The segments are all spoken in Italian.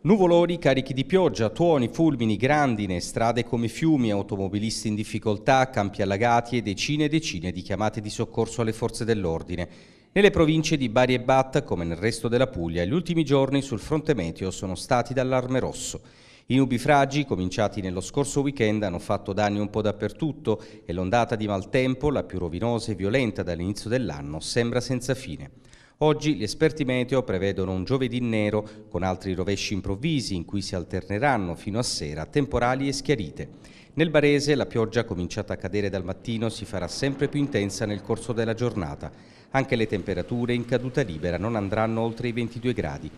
Nuvolori carichi di pioggia, tuoni, fulmini, grandine, strade come fiumi, automobilisti in difficoltà, campi allagati e decine e decine di chiamate di soccorso alle forze dell'ordine. Nelle province di Bari e Batta, come nel resto della Puglia, gli ultimi giorni sul fronte meteo sono stati d'allarme rosso. I nubifragi, cominciati nello scorso weekend, hanno fatto danni un po' dappertutto e l'ondata di maltempo, la più rovinosa e violenta dall'inizio dell'anno, sembra senza fine. Oggi gli esperti meteo prevedono un giovedì nero con altri rovesci improvvisi in cui si alterneranno fino a sera temporali e schiarite. Nel Barese la pioggia cominciata a cadere dal mattino si farà sempre più intensa nel corso della giornata. Anche le temperature in caduta libera non andranno oltre i 22 gradi.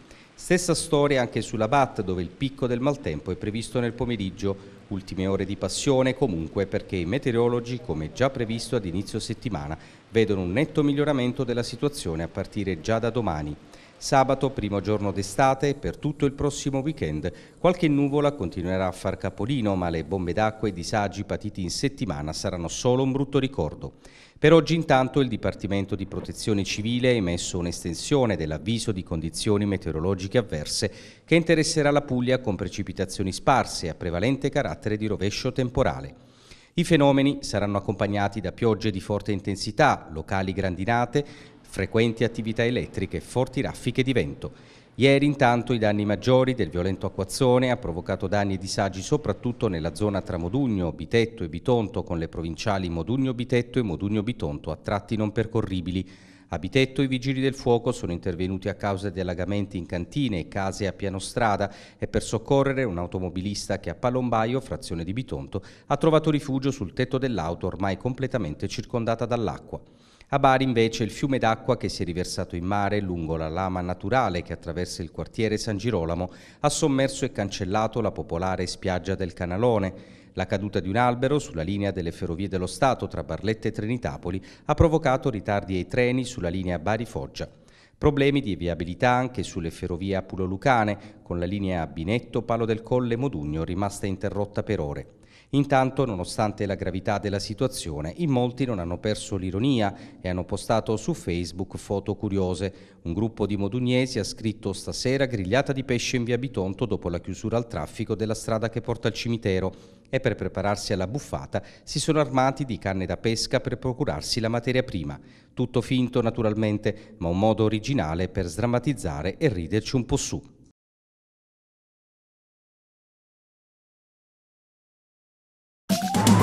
Stessa storia anche sulla BAT dove il picco del maltempo è previsto nel pomeriggio, ultime ore di passione comunque perché i meteorologi, come già previsto ad inizio settimana, vedono un netto miglioramento della situazione a partire già da domani. Sabato, primo giorno d'estate, per tutto il prossimo weekend qualche nuvola continuerà a far capolino, ma le bombe d'acqua e i disagi patiti in settimana saranno solo un brutto ricordo. Per oggi intanto il Dipartimento di Protezione Civile ha emesso un'estensione dell'avviso di condizioni meteorologiche avverse che interesserà la Puglia con precipitazioni sparse a prevalente carattere di rovescio temporale. I fenomeni saranno accompagnati da piogge di forte intensità, locali grandinate, frequenti attività elettriche e forti raffiche di vento. Ieri intanto i danni maggiori del violento acquazzone ha provocato danni e disagi soprattutto nella zona tra Modugno, Bitetto e Bitonto con le provinciali Modugno Bitetto e Modugno Bitonto a tratti non percorribili. A Bitetto i vigili del fuoco sono intervenuti a causa di allagamenti in cantine e case a pianostrada e per soccorrere un automobilista che a Palombaio, frazione di Bitonto, ha trovato rifugio sul tetto dell'auto ormai completamente circondata dall'acqua. A Bari invece il fiume d'acqua che si è riversato in mare lungo la lama naturale che attraversa il quartiere San Girolamo ha sommerso e cancellato la popolare spiaggia del Canalone. La caduta di un albero sulla linea delle ferrovie dello Stato tra Barletta e Trenitapoli ha provocato ritardi ai treni sulla linea Bari-Foggia. Problemi di viabilità anche sulle ferrovie apulolucane, con la linea Binetto-Palo del Colle-Modugno rimasta interrotta per ore. Intanto, nonostante la gravità della situazione, in molti non hanno perso l'ironia e hanno postato su Facebook foto curiose. Un gruppo di modugnesi ha scritto stasera grigliata di pesce in via Bitonto dopo la chiusura al traffico della strada che porta al cimitero e per prepararsi alla buffata si sono armati di canne da pesca per procurarsi la materia prima. Tutto finto naturalmente, ma un modo originale per sdrammatizzare e riderci un po' su. Thank you.